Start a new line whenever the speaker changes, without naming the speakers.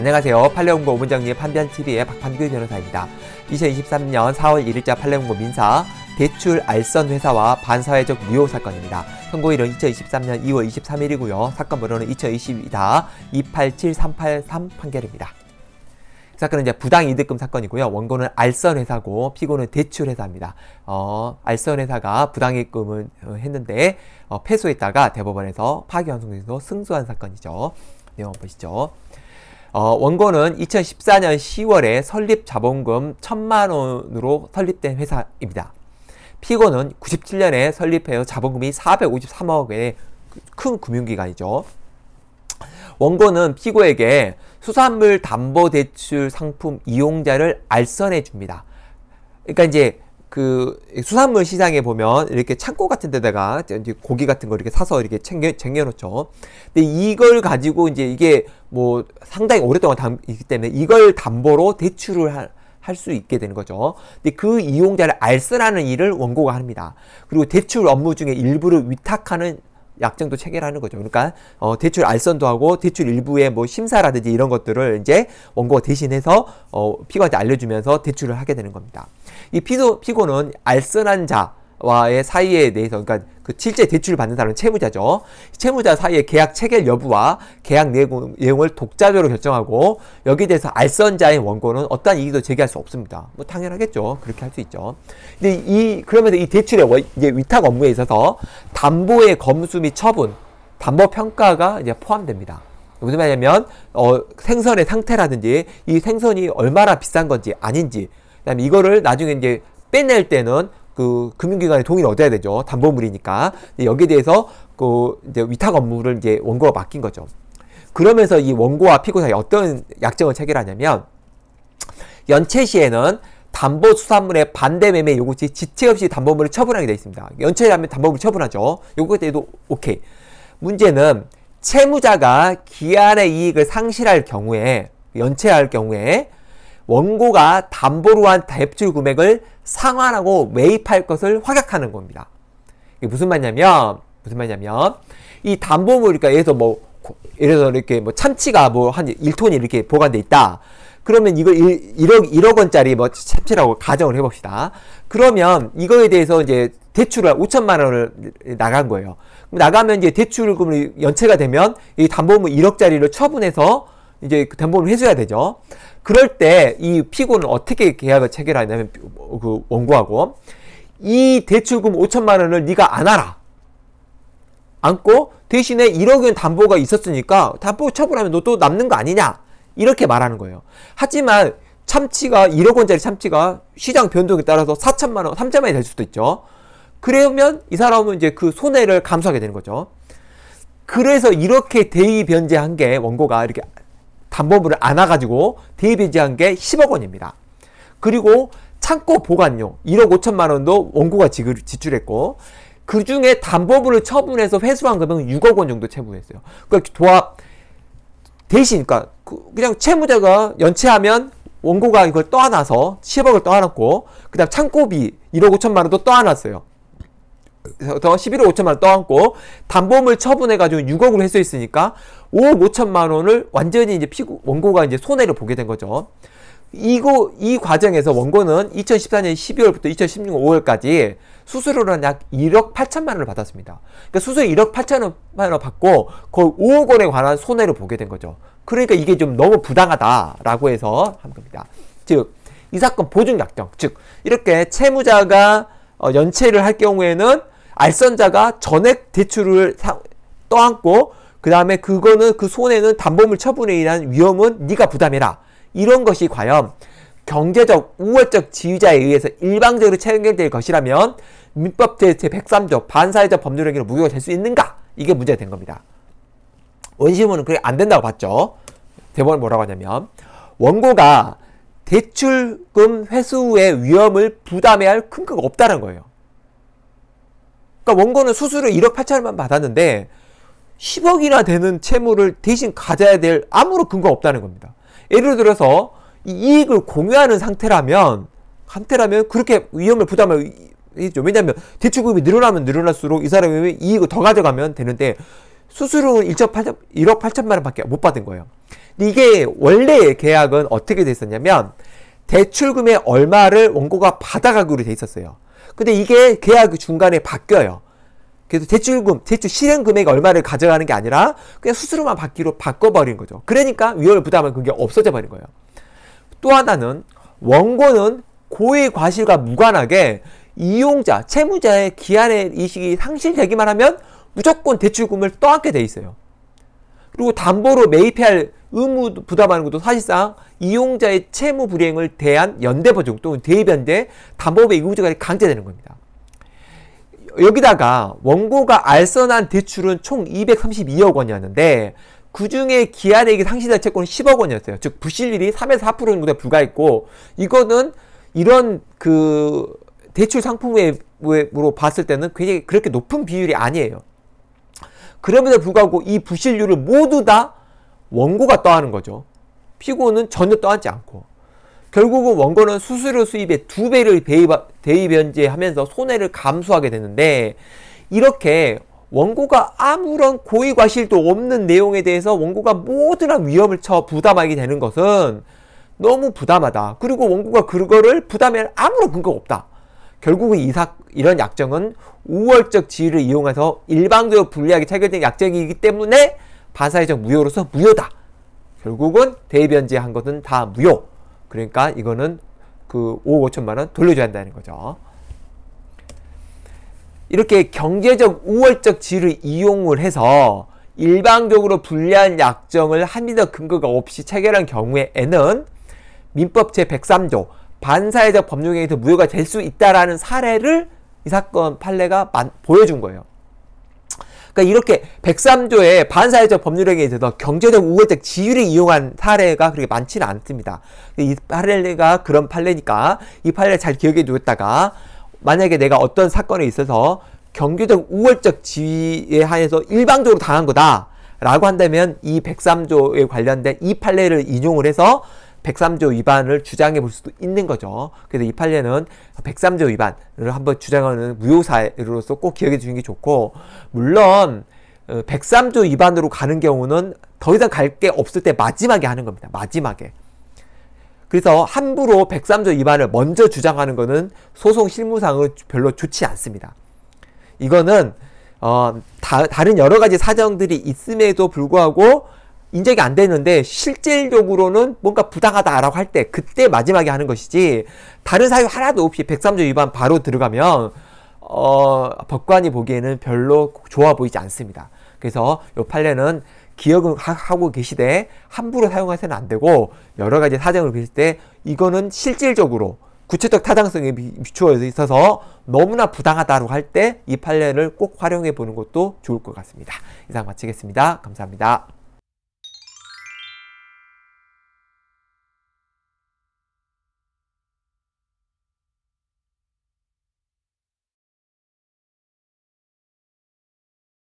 안녕하세요. 팔레온고 오문정리의 판변TV의 박판규 변호사입니다. 2023년 4월 1일자 팔레온고 민사 대출 알선 회사와 반사회적 무효 사건입니다. 선고일은 2023년 2월 23일이고요. 사건 번호는 2 0 2 2 287383 판결입니다. 사건은 이제 부당이득금 사건이고요. 원고는 알선회사고 피고는 대출회사입니다. 어, 알선회사가 부당이득금을 어, 했는데 어, 패소했다가 대법원에서 파기환송돼서 승소한 사건이죠. 내용 보시죠. 어, 원고는 2014년 10월에 설립 자본금 1천만 원으로 설립된 회사입니다. 피고는 97년에 설립해서 자본금이 453억의 큰 금융기관이죠. 원고는 피고에게 수산물 담보 대출 상품 이용자를 알선해 줍니다. 그러니까 이제 그 수산물 시장에 보면 이렇게 창고 같은 데다가 고기 같은 거 이렇게 사서 이렇게 챙겨 챙겨놓죠 근데 이걸 가지고 이제 이게 뭐 상당히 오랫동안 담, 있기 때문에 이걸 담보로 대출을 할, 할수 있게 되는 거죠. 근데 그 이용자를 알선하는 일을 원고가 합니다. 그리고 대출 업무 중에 일부를 위탁하는 약정도 체결하는 거죠. 그러니까 어, 대출 알선도 하고 대출 일부의 뭐 심사라든지 이런 것들을 이제 원고가 대신해서 어, 피고한테 알려주면서 대출을 하게 되는 겁니다. 이 피도, 피고는 알선한 자 와의 사이에 대해서 그러니까 그 실제 대출을 받는 사람은 채무자죠. 채무자 사이의 계약 체결 여부와 계약 내용, 내용을 독자적으로 결정하고 여기에 대해서 알선자인 원고는 어떠한 이익도 제기할 수 없습니다. 뭐 당연하겠죠. 그렇게 할 수 있죠. 근데 이 그러면서 이 대출의 이제 위탁 업무에 있어서 담보의 검수 및 처분, 담보 평가가 이제 포함됩니다. 무슨 말이냐면 어, 생선의 상태라든지 이 생선이 얼마나 비싼 건지 아닌지 그다음에 이거를 나중에 이제 빼낼 때는 그 금융기관의 동의를 얻어야 되죠. 담보물이니까. 여기에 대해서 그 이제 위탁 업무를 이제 원고가 맡긴 거죠. 그러면서 이 원고와 피고 사이 어떤 약정을 체결하냐면 연체 시에는 담보 수산물의 반대 매매 요구 시 지체 없이 담보물을 처분하게 되어 있습니다. 연체라면 담보물 처분하죠. 요거 때도 오케이. 문제는 채무자가 기한의 이익을 상실할 경우에 연체할 경우에 원고가 담보로 한 대출 금액을 상환하고 매입할 것을 확약하는 겁니다. 이게 무슨 말이냐면 무슨 말이냐면 이 담보물 그니까 뭐 예를 들어 뭐 예를 들어 이렇게 뭐 참치가 뭐 한 1톤이 이렇게 보관돼 있다. 그러면 이거 1, 1억 1억 원짜리 뭐 참치라고 가정을 해 봅시다. 그러면 이거에 대해서 이제 대출을 5천만 원을 나간 거예요. 나가면 이제 대출금이 연체가 되면 이 담보물 1억짜리를 처분해서 이제 그 담보를 해줘야 되죠. 그럴 때 이 피고는 어떻게 계약을 체결하냐면 그 원고하고 이 대출금 5천만 원을 네가 안알아 안고 대신에 1억 원 담보가 있었으니까 담보 처분하면 너 또 남는 거 아니냐. 이렇게 말하는 거예요. 하지만 참치가 1억 원짜리 참치가 시장 변동에 따라서 4천만 원, 3천만 원이 될 수도 있죠. 그러면 이 사람은 이제 그 손해를 감수하게 되는 거죠. 그래서 이렇게 대의 변제한 게 원고가 이렇게 담보부를 안아가지고 대비지한 입게 10억 원입니다. 그리고 창고 보관용 1억 5천만 원도 원고가 지출했고 그 중에 담보물을 처분해서 회수한 금액은 6억 원 정도 채무했어요. 그러니까 도합 대신 그러니까 그 그냥 채무자가 연체하면 원고가 이걸 떠안아서 10억을 떠안았고 그다음 창고비 1억 5천만 원도 떠안았어요. 더 11억 5천만 떠안고 담보물 처분해가지고 6억으로 회수있으니까 5억 5천만 원을 완전히 이제 피고 원고가 이제 손해를 보게 된 거죠. 이거 이 과정에서 원고는 2014년 12월부터 2016년 5월까지 수수료는 약 1억 8천만 원을 받았습니다. 그러니까 수수료 1억 8천만 원을 받고 거의 5억 원에 관한 손해를 보게 된 거죠. 그러니까 이게 좀 너무 부당하다라고 해서 한 겁니다. 즉 이 사건 보증 약정 즉 이렇게 채무자가 어, 연체를 할 경우에는 알선자가 전액 대출을 사, 떠안고 그 다음에 그거는 그 손해는 담보물 처분에 의한 위험은 네가 부담해라. 이런 것이 과연 경제적 우월적 지휘자에 의해서 일방적으로 체결될 것이라면 민법 제103조 반사회적 법률 행위로 무효가 될 수 있는가? 이게 문제가 된 겁니다. 원심은 그게 안 된다고 봤죠. 대법원 뭐라고 하냐면 원고가 대출금 회수의 위험을 부담해야 할 근거가 없다는 거예요. 그러니까 원고는 수수료 1억 8천만 받았는데 10억이나 되는 채무를 대신 가져야 될 아무런 근거가 없다는 겁니다. 예를 들어서 이익을 공유하는 상태라면 상태라면 그렇게 위험을 부담할 있죠. 왜냐하면 대출금이 늘어나면 늘어날수록 이 사람이 이익을 더 가져가면 되는데 수수료는 1억 8천만 원밖에 못 받은 거예요. 이게 원래 계약은 어떻게 돼 있었냐면 대출금의 얼마를 원고가 받아가기로 돼 있었어요. 근데 이게 계약 그 중간에 바뀌어요. 그래서 대출금, 대출 실행 금액이 얼마를 가져가는 게 아니라 그냥 수수료만 받기로 바꿔버린 거죠. 그러니까 위험을 부담은 그게 없어져 버린 거예요. 또 하나는 원고는 고의 과실과 무관하게 이용자, 채무자의 기한의 이식이 상실되기만 하면 무조건 대출금을 떠안게 돼 있어요. 그리고 담보로 매입해야 할 의무 부담하는 것도 사실상 이용자의 채무 불이행을 대한 연대보증 또는 대변대 담보의 의무자가 강제되는 겁니다. 여기다가 원고가 알선한 대출은 총 232억 원이었는데 그 중에 기한액이 상실된 채권은 10억 원이었어요. 즉 부실률이 3에서 4%인도에 불과했고 이거는 이런 그 대출 상품으로 봤을 때는 굉장히 그렇게 높은 비율이 아니에요. 그럼에도 불구하고 이 부실률을 모두 다 원고가 떠하는 거죠. 피고는 전혀 떠하지 않고 결국은 원고는 수수료 수입의 두 배를 대입, 대입 변제하면서 손해를 감수하게 되는데 이렇게 원고가 아무런 고의 과실도 없는 내용에 대해서 원고가 모든 위험을 처 부담하게 되는 것은 너무 부담하다. 그리고 원고가 그거를 부담할 아무런 근거가 없다. 결국은 이사, 이런 약정은 우월적 지위를 이용해서 일방적으로 불리하게 체결된 약정이기 때문에 반사회적 무효로서 무효다. 결국은 대변제한 것은 다 무효. 그러니까 이거는 그 5억 5천만 원 돌려줘야 한다는 거죠. 이렇게 경제적 우월적 지위를 이용을 해서 일방적으로 불리한 약정을 합리적 근거가 없이 체결한 경우에는 민법 제103조 반사회적 법률행위에서 무효가 될 수 있다라는 사례를 이 사건 판례가 만, 보여준 거예요. 그러니까 이렇게 103조의 반사회적 법률행위에 대해서 경제적 우월적 지위를 이용한 사례가 그렇게 많지는 않습니다. 이 판례가 그런 판례니까 이판례잘 기억해 두었다가 만약에 내가 어떤 사건에 있어서 경제적 우월적 지위에 한해서 일방적으로 당한 거다. 라고 한다면 이 103조에 관련된 이 판례를 인용을 해서 103조 위반을 주장해 볼 수도 있는 거죠. 그래서 이 판례는 103조 위반을 한번 주장하는 무효사례로서 꼭 기억해 주는 게 좋고 물론 103조 어, 위반으로 가는 경우는 더 이상 갈 게 없을 때 마지막에 하는 겁니다. 마지막에. 그래서 함부로 103조 위반을 먼저 주장하는 것은 소송 실무상은 별로 좋지 않습니다. 이거는 어, 다, 다른 여러 가지 사정들이 있음에도 불구하고 인정이 안 되는데 실질적으로는 뭔가 부당하다라고 할 때 그때 마지막에 하는 것이지 다른 사유 하나도 없이 103조 위반 바로 들어가면 어, 법관이 보기에는 별로 좋아 보이지 않습니다. 그래서 이 판례는 기억을 하고 계시되 함부로 사용해서는 안 되고 여러 가지 사정을 보실 때 이거는 실질적으로 구체적 타당성에 비추어 있어서 너무나 부당하다고 할 때 이 판례를 꼭 활용해 보는 것도 좋을 것 같습니다. 이상 마치겠습니다. 감사합니다.